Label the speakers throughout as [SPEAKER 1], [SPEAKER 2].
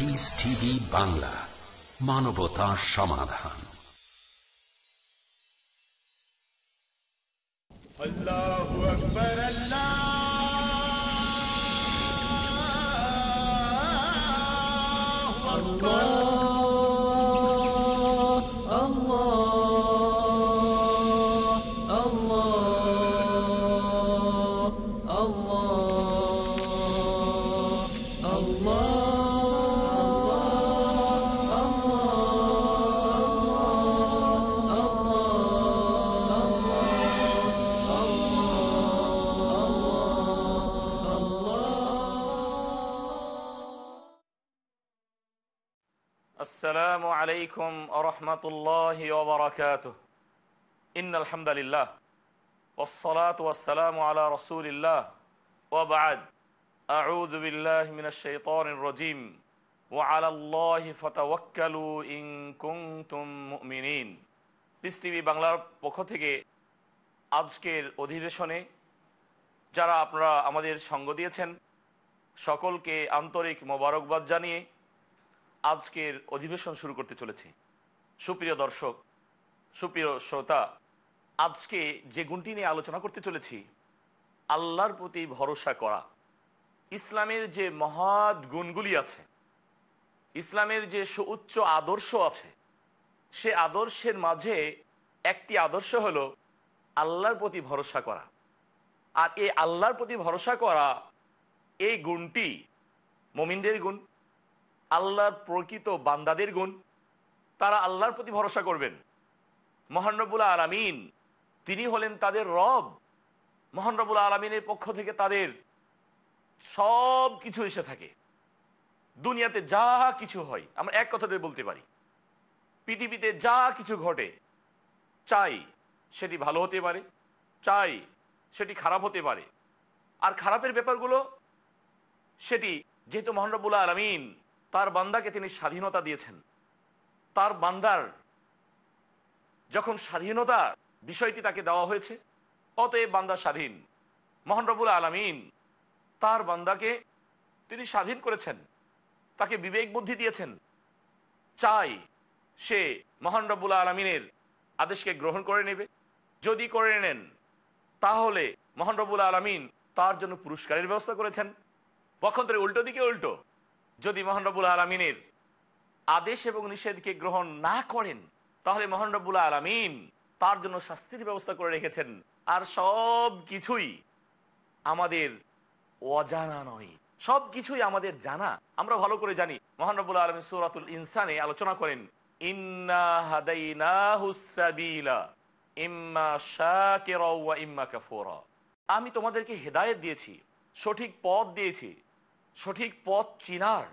[SPEAKER 1] Piece TV Bangla মানবতা সমাধান
[SPEAKER 2] আল্লাহ আলাইকুম আরহামতুল্লাহি ইন আলহামদুলিল্লাহ والصلاة والسلام على رسول الله وبعد أعوذ بالله من الشيطان الرجيم وعلى الله فتوكلوا إن كنتم مؤمنين বাংলার পক্ষ থেকে আজকের অধিবেশনে যারা আপনারা আমাদের সঙ্গ দিয়েছেন সকলকে আন্তরিক মোবারকবাদ জানিয়ে আজকের অধিবেশন শুরু করতে চলেছি সুপ্রিয় দর্শক সুপ্রিয় শ্রোতা আজকে যে গুণটি নিয়ে আলোচনা করতে চলেছি আল্লাহর প্রতি ভরসা করা ইসলামের যে মহৎ গুণগুলি আছে ইসলামের যে সুউচ্চ আদর্শ আছে সে আদর্শের মাঝে একটি আদর্শ হল আল্লাহর প্রতি ভরসা করা আর এই আল্লাহর প্রতি ভরসা করা এই গুণটি মমিনদের গুণ আল্লাহর প্রকৃত বান্দাদের গুণ তারা আল্লাহর প্রতি ভরসা করবেন মহানবুল আলামিন তিনি হলেন তাদের রব মহানবুল আলমিনের পক্ষ থেকে তাদের সব কিছু এসে থাকে দুনিয়াতে যা কিছু হয় আমরা এক কথাতে বলতে পারি পৃথিবীতে যা কিছু ঘটে চাই সেটি ভালো হতে পারে চাই সেটি খারাপ হতে পারে আর খারাপের ব্যাপারগুলো সেটি যেহেতু মহানরবুল আলমিন তার বান্দাকে তিনি স্বাধীনতা দিয়েছেন তার বান্দার যখন স্বাধীনতা বিষয়টি তাকে দেওয়া হয়েছে অতএব বান্দা স্বাধীন মোহনরবুল আলমিন তার বান্দাকে তিনি স্বাধীন করেছেন তাকে বিবেক বুদ্ধি দিয়েছেন চাই সে মোহনরবুল আলমিনের আদেশকে গ্রহণ করে নেবে যদি করে নেন তাহলে মোহনরবুল আলমিন তার জন্য পুরস্কারের ব্যবস্থা করেছেন পক্ষান্তরে উল্টো দিকে উল্টো যদি মোহানরবুল আলমিনের আদেশ এবং নিষেধকে গ্রহণ না করেন তাহলে মোহানরবুল আলমিন তার জন্য শাস্তির ব্যবস্থা করে রেখেছেন আর সব কিছুই আমাদের অজানা নয় সব কিছুই আমাদের জানা আমরা ভালো করে জানি মোহানবুল আলমী সুরাতুল ইনসানে আলোচনা করেন আমি তোমাদেরকে হেদায়ত দিয়েছি সঠিক পথ দিয়েছি সঠিক পথ চিনার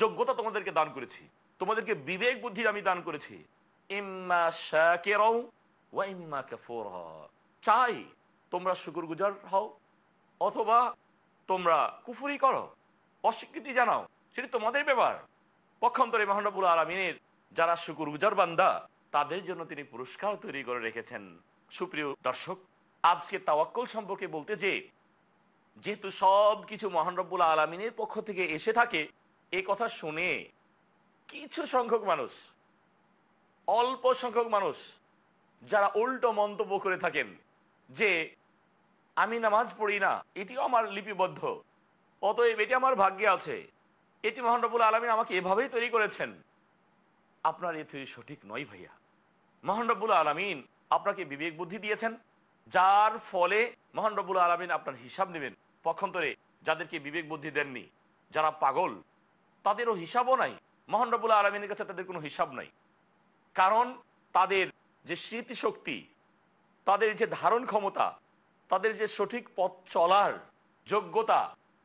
[SPEAKER 2] যোগ্যতা তোমাদেরকে দান করেছি তোমাদেরকে বিবেক বুদ্ধি আমি দান করেছি চাই তোমরা গুজার হও অথবা তোমরা কুফুরি করো অস্বীকৃতি জানাও সেটি তোমাদের ব্যাপার পক্ষান্তরে মাহনবুল আলমিনের যারা শুকুরগুজার বান্দা তাদের জন্য তিনি পুরস্কার তৈরি করে রেখেছেন সুপ্রিয় দর্শক আজকে তাওয়াক্কল সম্পর্কে বলতে যে যেহেতু সব কিছু মহানরব্বুল আলমিনের পক্ষ থেকে এসে থাকে এ কথা শুনে কিছু সংখ্যক মানুষ অল্প সংখ্যক মানুষ যারা উল্টো মন্তব্য করে থাকেন যে আমি নামাজ পড়ি না এটিও আমার লিপিবদ্ধ অতএব এটি আমার ভাগ্যে আছে এটি মহানরবুল আলমিন আমাকে এভাবেই তৈরি করেছেন আপনার এ সঠিক নয় ভাইয়া মহানরবুল আলমিন আপনাকে বিবেক বুদ্ধি দিয়েছেন যার ফলে মহানরবুল আলমিন আপনার হিসাব নেবেন পক্ষান্তরে যাদেরকে বিবেক বুদ্ধি দেননি যারা পাগল তাদেরও হিসাবও নাই মহানরবুল আলমিনের কাছে তাদের কোনো হিসাব নাই কারণ তাদের যে স্মৃতিশক্তি তাদের যে ধারণ ক্ষমতা তাদের যে সঠিক পথ চলার যোগ্যতা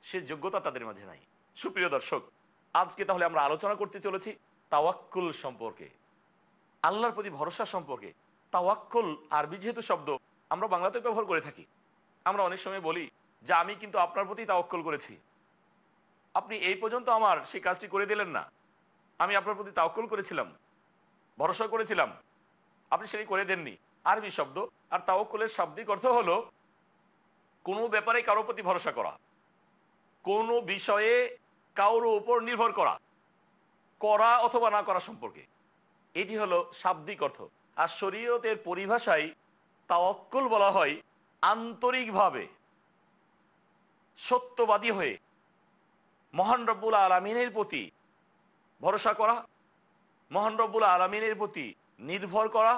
[SPEAKER 2] সে যোগ্যতা তাদের মাঝে নাই সুপ্রিয় দর্শক আজকে তাহলে আমরা আলোচনা করতে চলেছি তাওয়াক্কুল সম্পর্কে আল্লাহর প্রতি ভরসা সম্পর্কে তাওয়াক্কুল আরবি যেহেতু শব্দ আমরা বাংলাতেও ব্যবহার করে থাকি আমরা অনেক সময় বলি যে আমি কিন্তু আপনার প্রতি তাওক্কল করেছি আপনি এই পর্যন্ত আমার সেই কাজটি করে দিলেন না আমি আপনার প্রতি তাওক্কল করেছিলাম ভরসা করেছিলাম আপনি সেটি করে দেননি আরবি শব্দ আর তাওক্কলের শাব্দিক অর্থ হলো কোনো ব্যাপারে কারোর প্রতি ভরসা করা কোনো বিষয়ে কারোর উপর নির্ভর করা করা অথবা না করা সম্পর্কে এটি হলো শাব্দিক অর্থ আর শরীয়তের পরিভাষায় তাওয়াক্কুল বলা হয় আন্তরিকভাবে সত্যবাদী হয়ে মহান রব্বুল আলমিনের প্রতি ভরসা করা মহান রব্বুল আলমিনের প্রতি নির্ভর করা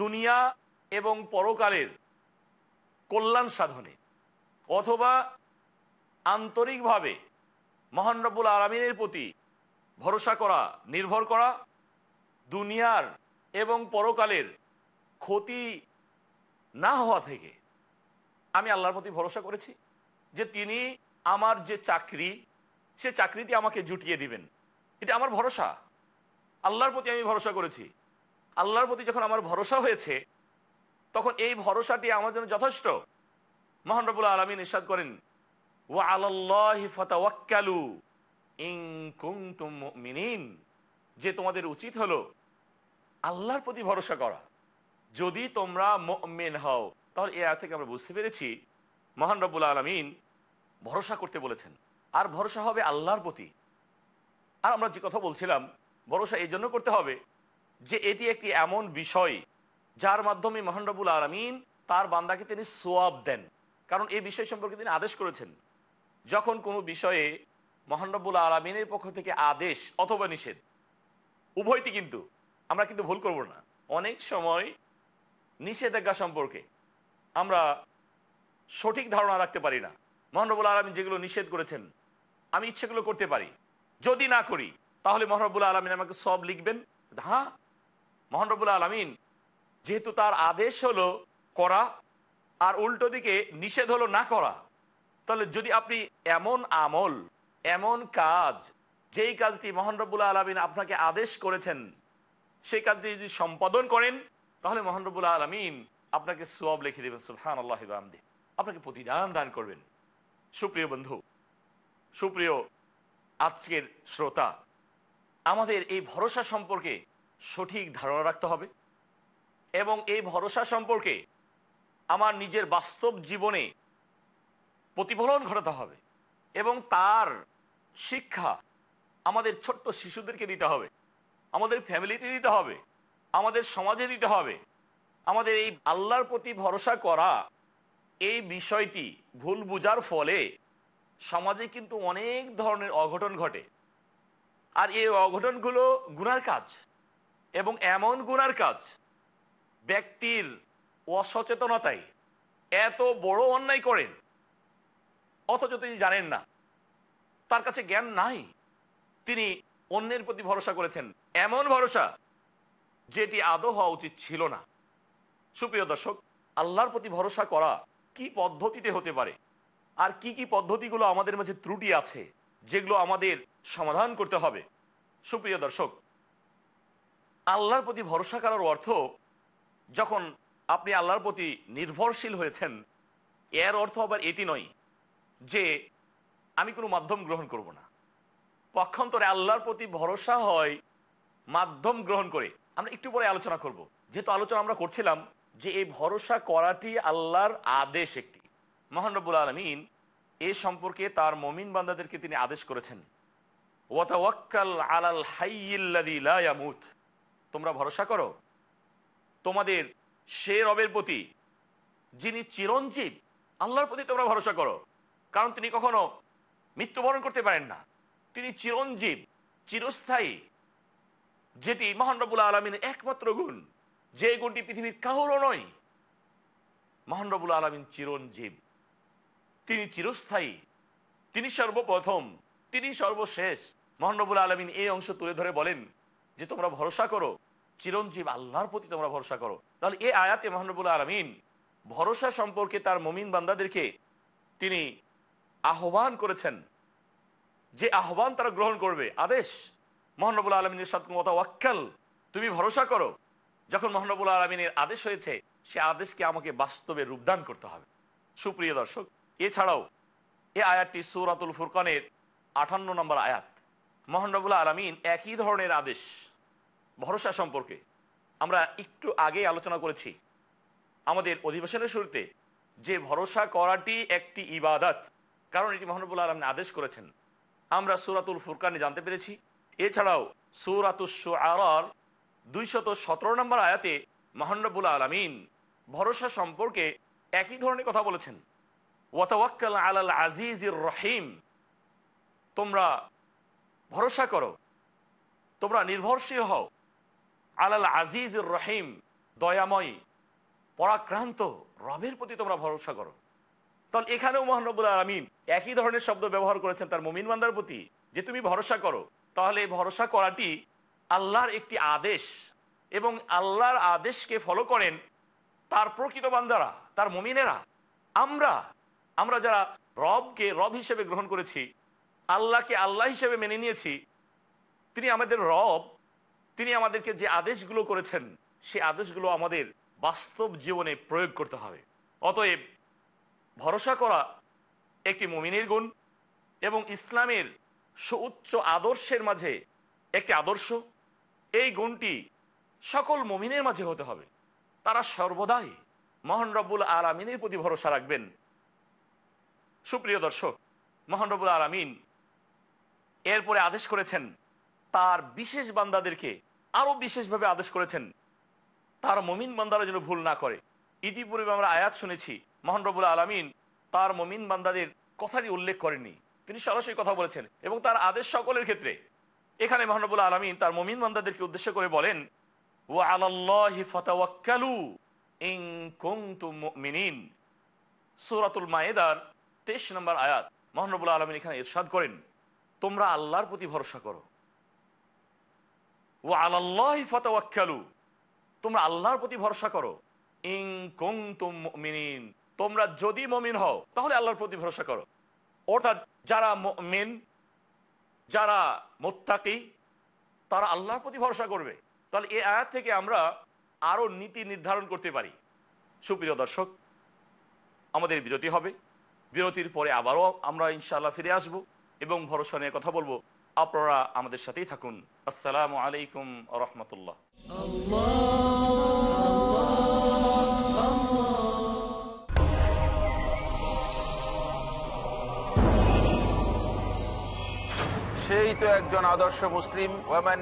[SPEAKER 2] দুনিয়া এবং পরকালের কল্যাণ সাধনে অথবা আন্তরিকভাবে মহান রব্বুল আলমিনের প্রতি ভরসা করা নির্ভর করা দুনিয়ার এবং পরকালের ক্ষতি না হওয়া থেকে আমি আল্লাহর প্রতি ভরসা করেছি যে তিনি আমার যে চাকরি সে চাকরিটি আমাকে জুটিয়ে দিবেন এটা আমার ভরসা আল্লাহর প্রতি আমি ভরসা করেছি আল্লাহর প্রতি যখন আমার ভরসা হয়েছে তখন এই ভরসাটি আমার জন্য যথেষ্ট মহান রবুল আলমী নিঃসাদ করেন ও আল্লাহি ফতাওয়াক্কালু মিনিন যে তোমাদের উচিত হলো আল্লাহর প্রতি ভরসা করা যদি তোমরা মেন হও তাহলে এ থেকে আমরা বুঝতে পেরেছি মহান রব্বুল আলমিন ভরসা করতে বলেছেন আর ভরসা হবে আল্লাহর প্রতি আর আমরা যে কথা বলছিলাম ভরসা এই জন্য করতে হবে যে এটি একটি এমন বিষয় যার মাধ্যমে মহান রব্বুল আলমিন তার বান্দাকে তিনি সোয়াব দেন কারণ এই বিষয় সম্পর্কে তিনি আদেশ করেছেন যখন কোনো বিষয়ে মহানরবুল আলমিনের পক্ষ থেকে আদেশ অথবা নিষেধ উভয়টি কিন্তু আমরা কিন্তু ভুল করব না অনেক সময় নিষেধাজ্ঞা সম্পর্কে আমরা সঠিক ধারণা রাখতে পারি না মহানবুল আলমী যেগুলো নিষেধ করেছেন আমি ইচ্ছেগুলো করতে পারি যদি না করি তাহলে মহানবুল আলমিন আমাকে সব লিখবেন হ্যাঁ মহানবুল আলমিন যেহেতু তার আদেশ হলো করা আর উল্টো দিকে নিষেধ হলো না করা তাহলে যদি আপনি এমন আমল এমন কাজ যেই কাজটি মহানরবুল্লা আলমিন আপনাকে আদেশ করেছেন সেই কাজটি যদি সম্পাদন করেন তাহলে মহানরবুল্লা আলমিন আপনাকে সব লিখে দেবেন সুলহান আল্লাহ আমদি আপনাকে প্রতিদান দান করবেন সুপ্রিয় বন্ধু সুপ্রিয় আজকের শ্রোতা আমাদের এই ভরসা সম্পর্কে সঠিক ধারণা রাখতে হবে এবং এই ভরসা সম্পর্কে আমার নিজের বাস্তব জীবনে প্রতিফলন ঘটাতে হবে এবং তার শিক্ষা আমাদের ছোট্ট শিশুদেরকে দিতে হবে আমাদের ফ্যামিলিতে দিতে হবে আমাদের সমাজে দিতে হবে আমাদের এই আল্লাহর প্রতি ভরসা করা এই বিষয়টি ভুল বুজার ফলে সমাজে কিন্তু অনেক ধরনের অঘটন ঘটে আর এই অঘটনগুলো গুনার কাজ এবং এমন গুনার কাজ ব্যক্তির অসচেতনতায় এত বড় অন্যায় করেন অথচ তিনি জানেন না তার কাছে জ্ঞান নাই তিনি অন্যের প্রতি ভরসা করেছেন এমন ভরসা যেটি আদৌ হওয়া উচিত ছিল না সুপ্রিয় দর্শক আল্লাহর প্রতি ভরসা করা কি পদ্ধতিতে হতে পারে আর কি কি পদ্ধতিগুলো আমাদের মাঝে ত্রুটি আছে যেগুলো আমাদের সমাধান করতে হবে সুপ্রিয় দর্শক আল্লাহর প্রতি ভরসা করার অর্থ যখন আপনি আল্লাহর প্রতি নির্ভরশীল হয়েছেন এর অর্থ আবার এটি নয় যে আমি কোনো মাধ্যম গ্রহণ করব না পক্ষান্তরে আল্লাহর প্রতি ভরসা হয় মাধ্যম গ্রহণ করে আমরা একটু পরে আলোচনা করব যেহেতু আলোচনা আমরা করছিলাম যে এই ভরসা করাটি আল্লাহর আদেশ একটি মহানবুল আলমিন এ সম্পর্কে তার মমিন বান্দাদেরকে তিনি আদেশ করেছেন তোমরা ভরসা করো তোমাদের সে রবের প্রতি যিনি চিরঞ্জীব আল্লাহর প্রতি তোমরা ভরসা করো কারণ তিনি কখনো মৃত্যুবরণ করতে পারেন না তিনি চিরঞ্জীব চিরস্থায়ী যেটি মহানবুল আলমিন একমাত্র গুণ যে গুণটি পৃথিবীর কাহরও নয় মহানরবুল আলমিন চিরঞ্জীব তিনি চিরস্থায়ী তিনি সর্বপ্রথম তিনি সর্বশেষ মহানরবুল আলমিন এই অংশ তুলে ধরে বলেন যে তোমরা ভরসা করো চিরঞ্জীব আল্লাহর প্রতি তোমরা ভরসা করো তাহলে এ আয়াতে মহানবুল আলমিন ভরসা সম্পর্কে তার মমিন বান্দাদেরকে তিনি আহ্বান করেছেন যে আহ্বান তারা গ্রহণ করবে আদেশ মহানবুল আলমিনের সাথে ওয়াক্কাল তুমি ভরসা করো যখন মহানবুল আলমিনের আদেশ হয়েছে সে আদেশকে আমাকে বাস্তবে রূপদান করতে হবে সুপ্রিয় দর্শক এছাড়াও এ আয়াতটি সৌরাতুল ফুরকানের আঠান্ন নম্বর আয়াত মহানবুল আলমিন একই ধরনের আদেশ ভরসা সম্পর্কে আমরা একটু আগে আলোচনা করেছি আমাদের অধিবেশনের শুরুতে যে ভরসা করাটি একটি ইবাদাত কারণ এটি মহানবুল আলমিন আদেশ করেছেন আমরা সুরাতুল ফুরকানে জানতে পেরেছি এছাড়াও সুরাতুস আর দুইশত সতেরো নম্বর আয়াতে মহানবুল আলমিন ভরসা সম্পর্কে একই ধরনের কথা বলেছেন ওয়াতওয়াক্কাল আলাল আজিজির রহিম তোমরা ভরসা করো তোমরা নির্ভরশীল হও আলাল আজিজির রহিম দয়াময় পরাক্রান্ত রবের প্রতি তোমরা ভরসা করো তাহলে এখানেও মহানবুল আলমিন একই ধরনের শব্দ ব্যবহার করেছেন তার মুমিন বান্দার প্রতি যে তুমি ভরসা করো তাহলে ভরসা করাটি আল্লাহর একটি আদেশ এবং আল্লাহর আদেশকে ফলো করেন তার প্রকৃত বান্দারা তার মমিনেরা আমরা আমরা যারা রবকে রব হিসেবে গ্রহণ করেছি আল্লাহকে আল্লাহ হিসেবে মেনে নিয়েছি তিনি আমাদের রব তিনি আমাদেরকে যে আদেশগুলো করেছেন সে আদেশগুলো আমাদের বাস্তব জীবনে প্রয়োগ করতে হবে অতএব ভরসা করা একটি মমিনের গুণ এবং ইসলামের সুউচ্চ আদর্শের মাঝে একটি আদর্শ এই গুণটি সকল মমিনের মাঝে হতে হবে তারা সর্বদাই মহান রব্বুল আলমিনের প্রতি ভরসা রাখবেন সুপ্রিয় দর্শক মহান রব্বুল আলমিন এরপরে আদেশ করেছেন তার বিশেষ বান্দাদেরকে আরও বিশেষভাবে আদেশ করেছেন তার মমিন বান্দারা যেন ভুল না করে ইতিপূর্বে আমরা আয়াত শুনেছি মহান রবুল আলমিন তার মমিন বান্দাদের কথাটি উল্লেখ করেননি তিনি সরাসরি কথা বলেছেন এবং তার আদেশ সকলের ক্ষেত্রে এখানে মহানবুল আলমিন তার মমিন বান্দাদেরকে উদ্দেশ্য করে বলেন ও মায়েদার তেইশ নম্বর আয়াত মহানবুল আলমিন এখানে ইরশাদ করেন তোমরা আল্লাহর প্রতি ভরসা করো ও আল্লাহ ফতাওয়াক্কালু তোমরা আল্লাহর প্রতি ভরসা করো ইং তোমরা যদি মমিন হও তাহলে আল্লাহর প্রতি ভরসা করো অর্থাৎ যারা মেন যারা মোত্তাকি তারা আল্লাহর প্রতি ভরসা করবে তাহলে এ আয়াত থেকে আমরা আরও নীতি নির্ধারণ করতে পারি সুপ্রিয় দর্শক আমাদের বিরতি হবে বিরতির পরে আবারও আমরা ইনশাআল্লাহ ফিরে আসব এবং ভরসা নিয়ে কথা বলবো আপনারা আমাদের সাথেই থাকুন আসসালামু আলাইকুম রহমতুল্লাহ একজন আদর্শ মুসলিম ওয়ামান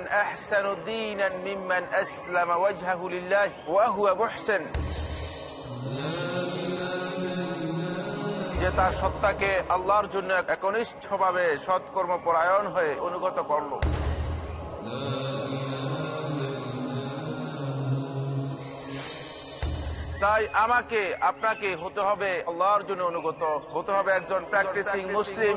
[SPEAKER 2] যে তার সত্তাকে আল্লাহর জন্য একনিষ্ঠভাবে সৎকর্ম পরায়ণ হয়ে অনুগত করল তাই আমাকে আপনাকে হতে হবে আল্লাহর জন্য অনুগত হতে হবে একজন প্র্যাকটিসিং মুসলিম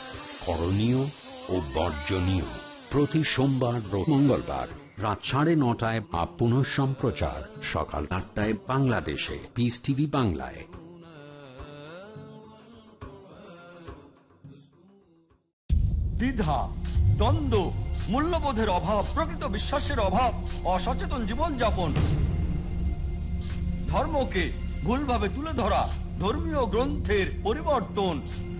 [SPEAKER 1] করণীয় ও বর্জনীয় প্রতি সোমবার মঙ্গলবার রাত সাড়ে নটায় বা পুনঃ সম্প্রচার সকাল আটটায় বাংলাদেশে পিস টিভি বাংলায়
[SPEAKER 2] দ্বিধা দ্বন্দ্ব মূল্যবোধের অভাব প্রকৃত বিশ্বাসের অভাব অসচেতন জীবনযাপন ধর্মকে ভুলভাবে তুলে ধরা ধর্মীয় গ্রন্থের পরিবর্তন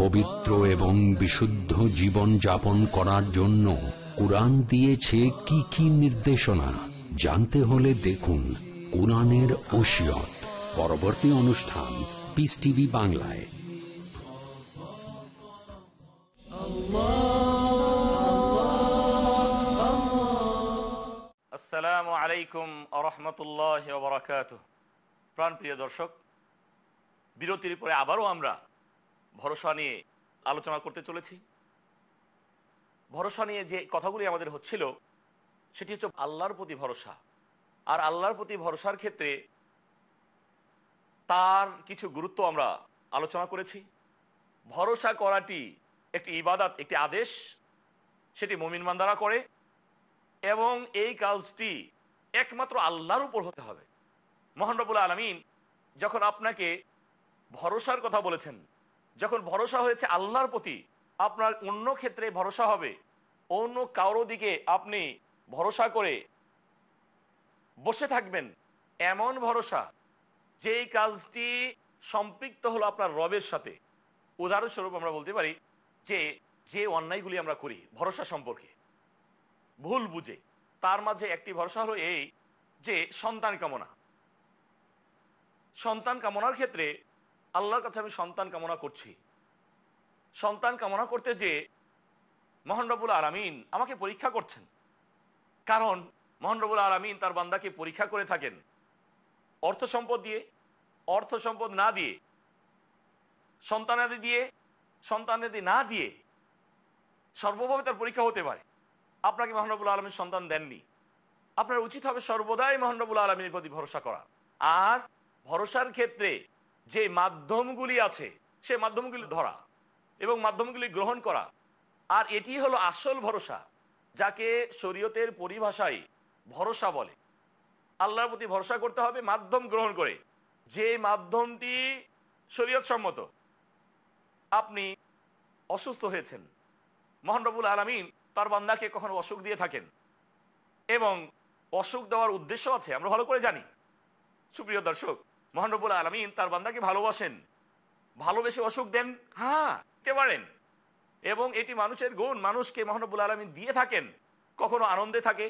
[SPEAKER 1] পবিত্র এবং বিশুদ্ধ জীবন যাপন করার জন্য কোরআন দিয়েছে কি কি নির্দেশনা জানতে হলে দেখুন কোরআনের ওসিয়ত পরবর্তী অনুষ্ঠান পিস টিভি বাংলায়
[SPEAKER 2] আসসালামু আলাইকুম আ প্রাণ প্রিয় দর্শক বিরতির পরে আবারও আমরা ভরসা নিয়ে আলোচনা করতে চলেছি ভরসা নিয়ে যে কথাগুলি আমাদের হচ্ছিল সেটি হচ্ছে আল্লাহর প্রতি ভরসা আর আল্লাহর প্রতি ভরসার ক্ষেত্রে তার কিছু গুরুত্ব আমরা আলোচনা করেছি ভরসা করাটি একটি ইবাদাত একটি আদেশ সেটি মমিন মান্দারা করে এবং এই কাজটি একমাত্র আল্লাহর উপর হতে হবে মোহানরবুল আলমিন যখন আপনাকে ভরসার কথা বলেছেন যখন ভরসা হয়েছে আল্লাহর প্রতি আপনার অন্য ক্ষেত্রে ভরসা হবে অন্য কারো দিকে আপনি ভরসা করে বসে থাকবেন এমন ভরসা যেই কাজটি সম্পৃক্ত হলো আপনার রবের সাথে উদাহরণস্বরূপ আমরা বলতে পারি যে যে অন্যায়গুলি আমরা করি ভরসা সম্পর্কে ভুল বুঝে তার মাঝে একটি ভরসা হলো এই যে সন্তান কামনা সন্তান কামনার ক্ষেত্রে আল্লাহর কাছে আমি সন্তান কামনা করছি সন্তান কামনা করতে যে মোহনরবুল আরামিন আমাকে পরীক্ষা করছেন কারণ মোহনরবুল আরামিন তার বান্দাকে পরীক্ষা করে থাকেন অর্থ সম্পদ দিয়ে অর্থ সম্পদ না দিয়ে সন্তানাদি দিয়ে সন্তানাদি না দিয়ে সর্বভাবে তার পরীক্ষা হতে পারে আপনাকে মহানবুল আলমীর সন্তান দেননি আপনার উচিত হবে সর্বদাই মহানবুল আলমীর প্রতি ভরসা করা আর ভরসার ক্ষেত্রে যে মাধ্যমগুলি আছে সে মাধ্যমগুলি ধরা এবং মাধ্যমগুলি গ্রহণ করা আর এটি হলো আসল ভরসা যাকে শরীয়তের পরিভাষায় ভরসা বলে আল্লাহর প্রতি ভরসা করতে হবে মাধ্যম গ্রহণ করে যে মাধ্যমটি শরীয়ত সম্মত আপনি অসুস্থ হয়েছেন মহানরবুল আলমিন তার বান্দাকে কখনো অসুখ দিয়ে থাকেন এবং অসুখ দেওয়ার উদ্দেশ্য আছে আমরা ভালো করে জানি সুপ্রিয় দর্শক মহানবুল আলমিন তার বান্দাকে ভালোবাসেন ভালোবেসে অসুখ দেন হ্যাঁ কে পারেন এবং এটি মানুষের গুণ মানুষকে মহানবুল আলমিন দিয়ে থাকেন কখনো আনন্দে থাকে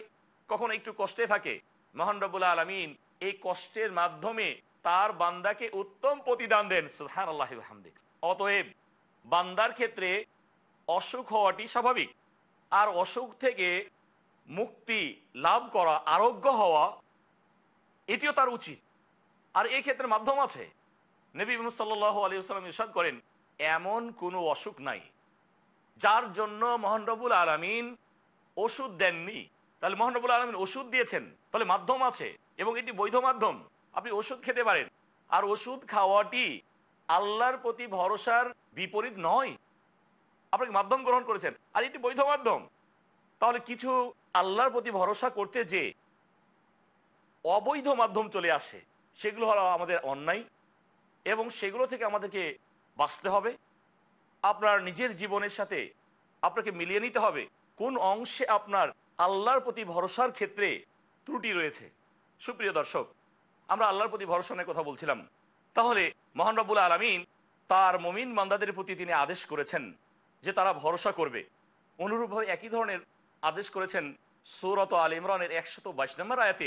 [SPEAKER 2] কখনো একটু কষ্টে থাকে মহানরবুল আলমিন এই কষ্টের মাধ্যমে তার বান্দাকে উত্তম প্রতিদান দেন সুহান আল্লাহ হামদিক অতএব বান্দার ক্ষেত্রে অসুখ হওয়াটি স্বাভাবিক আর অসুখ থেকে মুক্তি লাভ করা আরোগ্য হওয়া এটিও তার উচিত আর এই ক্ষেত্রে মাধ্যম আছে নবী সাল্লাহ আলী আসসালাম ইসাদ করেন এমন কোনো অসুখ নাই যার জন্য মহানরবুল আলমিন ওষুধ দেননি তাহলে মোহনরবুল আলমিন ওষুধ দিয়েছেন তাহলে মাধ্যম আছে এবং এটি বৈধ মাধ্যম আপনি ওষুধ খেতে পারেন আর ওষুধ খাওয়াটি আল্লাহর প্রতি ভরসার বিপরীত নয় আপনাকে মাধ্যম গ্রহণ করেছেন আর এটি বৈধ মাধ্যম তাহলে কিছু আল্লাহর প্রতি ভরসা করতে যে অবৈধ মাধ্যম চলে আসে সেগুলো হলো আমাদের অন্যায় এবং সেগুলো থেকে আমাদেরকে বাঁচতে হবে আপনার নিজের জীবনের সাথে আপনাকে মিলিয়ে নিতে হবে কোন অংশে আপনার আল্লাহর প্রতি ভরসার ক্ষেত্রে ত্রুটি রয়েছে সুপ্রিয় দর্শক আমরা আল্লাহর প্রতি ভরসা নিয়ে কথা বলছিলাম তাহলে মহান আলমিন তার মমিন মান্দাদের প্রতি তিনি আদেশ করেছেন যে তারা ভরসা করবে অনুরূপভাবে একই ধরনের আদেশ করেছেন সৌরত আল ইমরানের একশত বাইশ নম্বর আয়াতে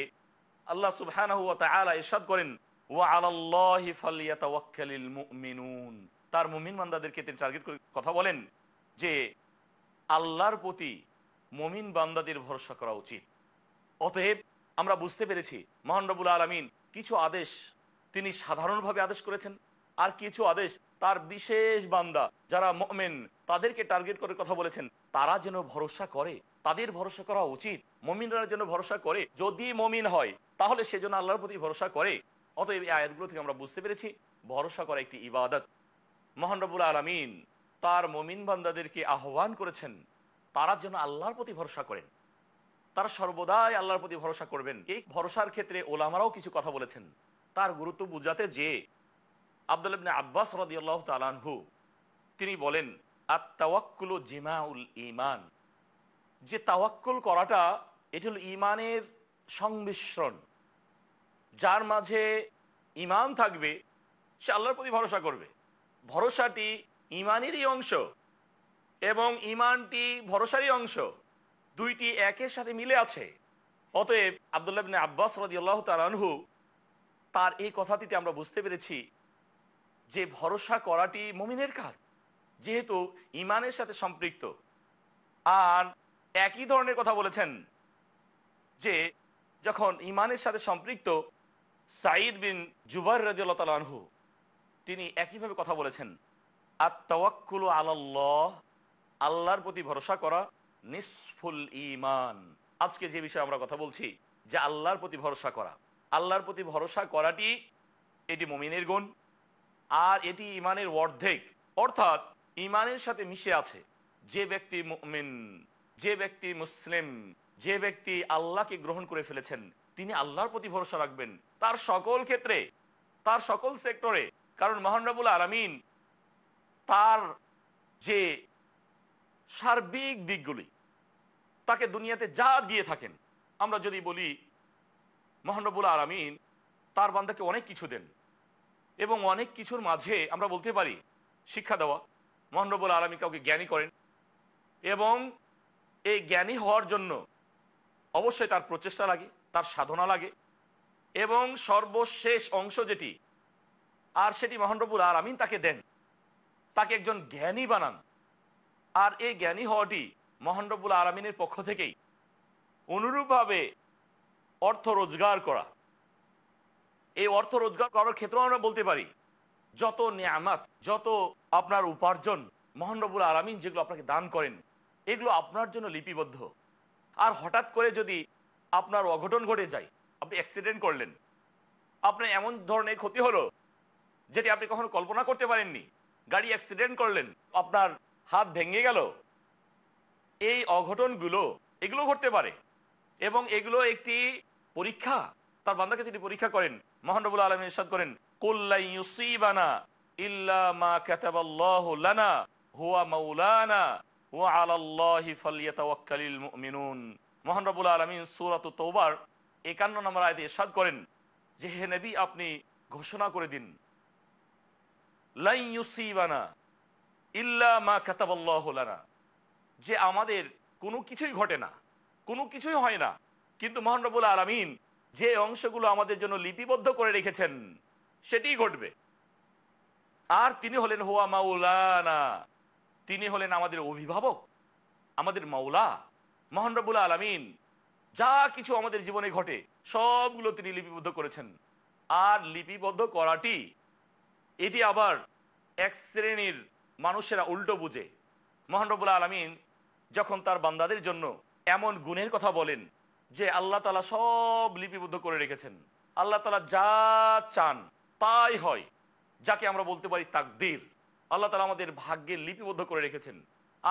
[SPEAKER 2] আল্লাহ সুবহানাহু ওয়া তাআলা ইরশাদ করেন ওয়া আলাল্লাহি ফালইয়াতাওয়াক্কালিল মুমিনুন তার মুমিন বান্দাদেরকে তিনি টার্গেট করে কথা বলেন যে আল্লাহর প্রতি মমিন বান্দাদের ভরসা করা উচিত অতএব আমরা বুঝতে পেরেছি মহান রব্বুল আলামিন কিছু আদেশ তিনি সাধারণভাবে আদেশ করেছেন আর কিছু আদেশ তার বিশেষ বান্দা যারা মমেন তাদেরকে টার্গেট করে কথা বলেছেন তারা যেন ভরসা করে তাদের ভরসা করা উচিত মমিনরা যেন ভরসা করে যদি মমিন হয় তাহলে সে যেন আল্লাহর প্রতি ভরসা করে অতএব এই আয়াতগুলো থেকে আমরা বুঝতে পেরেছি ভরসা করা একটি ইবাদত মহানরবুল আলমিন তার মমিন বান্দাদেরকে আহ্বান করেছেন তারা যেন আল্লাহর প্রতি ভরসা করেন তারা সর্বদাই আল্লাহর প্রতি ভরসা করবেন এই ভরসার ক্ষেত্রে ওলামারাও কিছু কথা বলেছেন তার গুরুত্ব বুঝাতে যে আবদুল আব্বাস আব্বাস আল্লাহ তালানহু তিনি বলেন আত্মাওয়াক্কুল জিমাউল ইমান যে তাওয়াক্কল করাটা এটি হল ইমানের সংমিশ্রণ যার মাঝে ইমান থাকবে সে আল্লাহর প্রতি ভরসা করবে ভরসাটি ইমানেরই অংশ এবং ইমানটি ভরসারই অংশ দুইটি একের সাথে মিলে আছে অতএব বিন আব্বাস আল্লাহ তালহু তার এই কথাটিতে আমরা বুঝতে পেরেছি যে ভরসা করাটি মমিনের কাজ যেহেতু ইমানের সাথে সম্পৃক্ত আর একই ধরনের কথা বলেছেন যে যখন ইমানের সাথে সম্পৃক্ত সাঈদ বিন জুবার রাজু তিনি একইভাবে কথা বলেছেন আত্মাকুল আল্লাহ আল্লাহর প্রতি ভরসা করা নিসফুল ইমান আজকে যে বিষয়ে আমরা কথা বলছি যে আল্লাহর প্রতি ভরসা করা আল্লাহর প্রতি ভরসা করাটি এটি মমিনের গুণ আর এটি ইমানের অর্ধেক অর্থাৎ ইমানের সাথে মিশে আছে যে ব্যক্তি মমিন যে ব্যক্তি মুসলিম যে ব্যক্তি আল্লাহকে গ্রহণ করে ফেলেছেন তিনি আল্লাহর প্রতি ভরসা রাখবেন তার সকল ক্ষেত্রে তার সকল সেক্টরে কারণ মহানবুল আলমিন তার যে সার্বিক দিকগুলি তাকে দুনিয়াতে যা দিয়ে থাকেন আমরা যদি বলি মহানবুল আলমিন তার বান্দাকে অনেক কিছু দেন এবং অনেক কিছুর মাঝে আমরা বলতে পারি শিক্ষা দেওয়া মহানবুল আলমী কাউকে জ্ঞানী করেন এবং এই জ্ঞানী হওয়ার জন্য অবশ্যই তার প্রচেষ্টা লাগে তার সাধনা লাগে এবং সর্বশেষ অংশ যেটি আর সেটি মহানরবুল আর আমিন তাকে দেন তাকে একজন জ্ঞানী বানান আর এই জ্ঞানী হওয়াটি মহানরবুল আরামিনের পক্ষ থেকেই অনুরূপভাবে অর্থ রোজগার করা এই অর্থ রোজগার করার ক্ষেত্রেও আমরা বলতে পারি যত নিয়ামাত যত আপনার উপার্জন মহানরবুল আরামিন যেগুলো আপনাকে দান করেন এগুলো আপনার জন্য লিপিবদ্ধ আর হঠাৎ করে যদি আপনার অঘটন ঘটে যায় আপনি অ্যাক্সিডেন্ট করলেন আপনার এমন ধরনের ক্ষতি হলো যেটি আপনি কখনো কল্পনা করতে পারেননি গাড়ি অ্যাক্সিডেন্ট করলেন আপনার হাত ভেঙে গেল এই অঘটনগুলো এগুলো ঘটতে পারে এবং এগুলো একটি পরীক্ষা তার বান্দাকে তিনি পরীক্ষা করেন মহানবুল আলম ইরশাদ করেন কোল্লাইবানা ইল্লা মা কাতাবাল্লাহু হুয়া ও আল্লাহি ফলিয়াতাল মিনুন মোহান রবুল আলমিন সুরাত তৌবার একান্ন নম্বর আয়তে এরশাদ করেন যে হে নবী আপনি ঘোষণা করে দিন লাইসিবানা ইল্লা মা কাতাবল্লাহলানা যে আমাদের কোনো কিছুই ঘটে না কোনো কিছুই হয় না কিন্তু মোহান রবুল আলমিন যে অংশগুলো আমাদের জন্য লিপিবদ্ধ করে রেখেছেন সেটিই ঘটবে আর তিনি হলেন হোয়া মাউলানা তিনি হলেন আমাদের অভিভাবক আমাদের মাওলা মোহানরবুল আলমিন যা কিছু আমাদের জীবনে ঘটে সবগুলো তিনি লিপিবদ্ধ করেছেন আর লিপিবদ্ধ করাটি এটি আবার এক শ্রেণীর মানুষেরা উল্টো বুঝে মোহানরবুল আলমিন যখন তার বান্দাদের জন্য এমন গুণের কথা বলেন যে আল্লাহ তালা সব লিপিবদ্ধ করে রেখেছেন আল্লাহ তালা যা চান তাই হয় যাকে আমরা বলতে পারি তাকদির আল্লাহ তালা আমাদের ভাগ্যে লিপিবদ্ধ করে রেখেছেন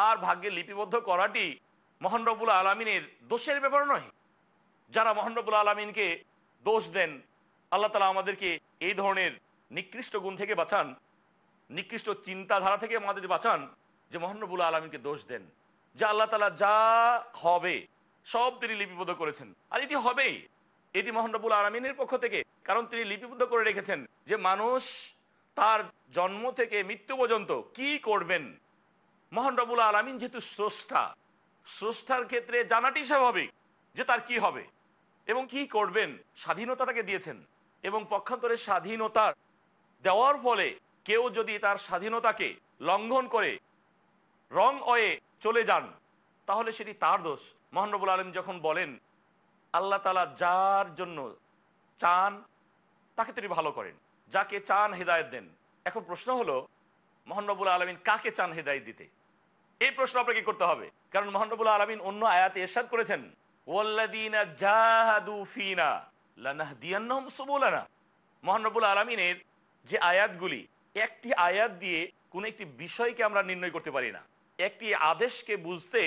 [SPEAKER 2] আর ভাগ্যে লিপিবদ্ধ করাটি মহানরবুল আলমিনের দোষের ব্যাপার নয় যারা মহানরবুল আলমিনকে দোষ দেন আল্লাহ তালা আমাদেরকে এই ধরনের নিকৃষ্ট গুণ থেকে বাঁচান নিকৃষ্ট চিন্তাধারা থেকে আমাদের বাঁচান যে মহানরবুল আলমিনকে দোষ দেন যে আল্লাহ তালা যা হবে সব তিনি লিপিবদ্ধ করেছেন আর এটি হবেই এটি মহানরবুল আলমিনের পক্ষ থেকে কারণ তিনি লিপিবদ্ধ করে রেখেছেন যে মানুষ তার জন্ম থেকে মৃত্যু পর্যন্ত কি করবেন মহান রবুল আলমিন যেহেতু স্রষ্টা স্রষ্টার ক্ষেত্রে জানাটি স্বাভাবিক যে তার কি হবে এবং কি করবেন স্বাধীনতাটাকে দিয়েছেন এবং পক্ষান্তরে স্বাধীনতার দেওয়ার ফলে কেউ যদি তার স্বাধীনতাকে লঙ্ঘন করে রং অয়ে চলে যান তাহলে সেটি তার দোষ মহানবুল আলম যখন বলেন আল্লাহ তালা যার জন্য চান তাকে তিনি ভালো করেন যাকে চান হৃদায়ত দেন এখন প্রশ্ন হলো মোহানবুল আলমিন কাকে চান হৃদায়ত দিতে এই প্রশ্ন আপনাকে করতে হবে কারণ মোহানবুল আলমিন অন্য আয়াতে এরশাদ করেছেন মহানবুল আলমিনের যে আয়াতগুলি একটি আয়াত দিয়ে কোনো একটি বিষয়কে আমরা নির্ণয় করতে পারি না একটি আদেশকে বুঝতে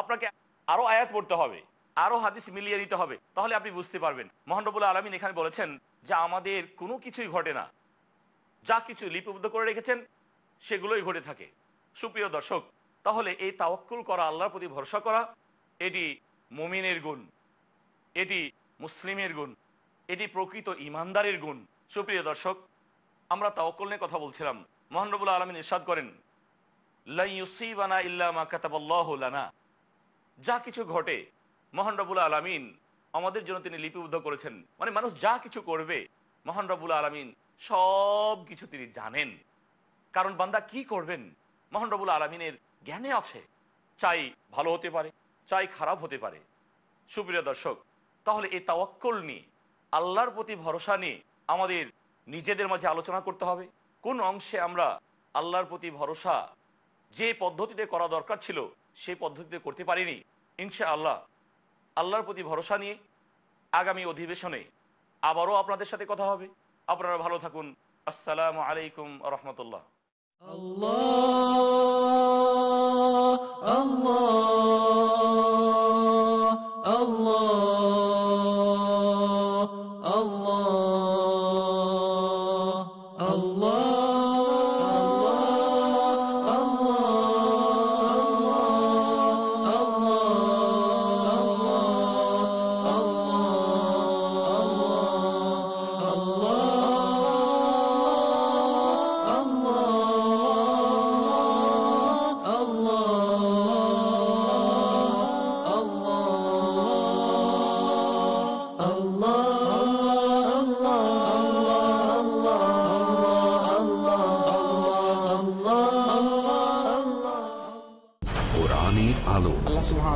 [SPEAKER 2] আপনাকে আরও আয়াত পড়তে হবে আরও হাদিস মিলিয়ে নিতে হবে তাহলে আপনি বুঝতে পারবেন মহানবুল্লাহ আলমিন এখানে বলেছেন যে আমাদের কোনো কিছুই ঘটে না যা কিছু লিপিবদ্ধ করে রেখেছেন সেগুলোই ঘটে থাকে সুপ্রিয় দর্শক তাহলে এই তাওয়াক্কুল করা আল্লাহর প্রতি ভরসা করা এটি মুমিনের গুণ এটি মুসলিমের গুণ এটি প্রকৃত ইমানদারের গুণ সুপ্রিয় দর্শক আমরা তাওকল নিয়ে কথা বলছিলাম মোহানবুল আলমিন ইরশাদ করেন লাইসিবানা ইল্লামা কাতাবল্লাহ লানা যা কিছু ঘটে মহান রবুল আলমিন আমাদের জন্য তিনি লিপিবদ্ধ করেছেন মানে মানুষ যা কিছু করবে মহান রবুল আলমিন সব কিছু তিনি জানেন কারণ বান্দা কি করবেন মহান রবুল আলমিনের জ্ঞানে আছে চাই ভালো হতে পারে চাই খারাপ হতে পারে সুপ্রিয় দর্শক তাহলে এই তাওয়াক্কল নিয়ে আল্লাহর প্রতি ভরসা নিয়ে আমাদের নিজেদের মাঝে আলোচনা করতে হবে কোন অংশে আমরা আল্লাহর প্রতি ভরসা যে পদ্ধতিতে করা দরকার ছিল সেই পদ্ধতিতে করতে পারিনি ইনশা আল্লাহ আল্লাহর প্রতি ভরসা নিয়ে আগামী অধিবেশনে আবারও আপনাদের সাথে কথা হবে আপনারা ভালো থাকুন আসসালামু আলাইকুম রহমতুল্লাহ
[SPEAKER 1] Allah Allah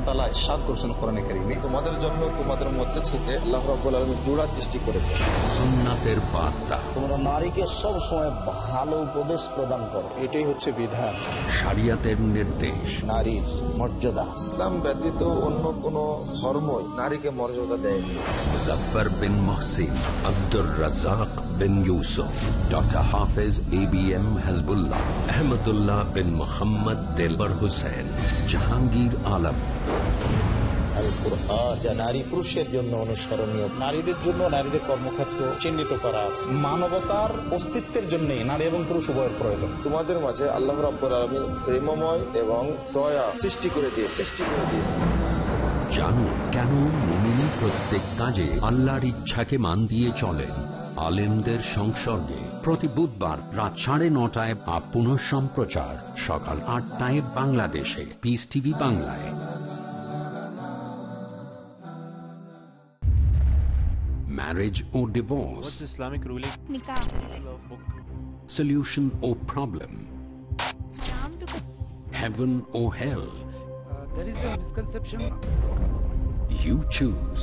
[SPEAKER 2] তালা সাপ করছেন কোরআনে কারিমে তোমাদের জন্য তোমাদের মধ্যে থেকে আল্লাহ আলমী জোড়া সৃষ্টি করেছে
[SPEAKER 1] সুন্নাতের বার্তা
[SPEAKER 2] তোমরা নারীকে সবসময় ভালো উপদেশ প্রদান করো এটাই হচ্ছে বিধান
[SPEAKER 1] শরিয়াতের নির্দেশ নারীর মর্যাদা
[SPEAKER 2] ইসলাম ব্যতীত অন্য কোনো ধর্ম নারীকে মর্যাদা দেয়নি মুজফার
[SPEAKER 1] বিন Mohsin Abdur Razzak bin Yusuf, Dr. Hafiz ABM Hezbollah, Ahmadullah bin Muhammad Dilbar Hussain, Jahangir Alam.
[SPEAKER 2] নারী পুরুষের জন্য নারীদের জন্য নারীদের চিহ্নিত করা মানবতার অস্তিত্বের নারী এবং পুরুষ প্রয়োজন তোমাদের আল্লাহ এবং দয়া
[SPEAKER 1] জানুন কেন প্রত্যেক কাজে আল্লাহর ইচ্ছাকে মান দিয়ে চলেন আলেমদের সংসর্গে প্রতি বুধবার রাত সাড়ে নটায় বা পুনঃ সম্প্রচার সকাল আটটায় বাংলাদেশে পিস টিভি বাংলায় ম্যারেজ ও islamic Islamic ruling solution or problem heaven or hell. Uh, there is a misconception. You choose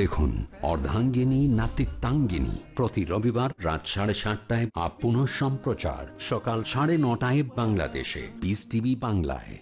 [SPEAKER 1] দেখুন অর্ধাঙ্গিনী নাতিত্বাঙ্গিনী প্রতি রবিবার রাত সাড়ে সাতটায় আপ সম্প্রচার সকাল সাড়ে নটায় বাংলাদেশে বিস টিভি বাংলায়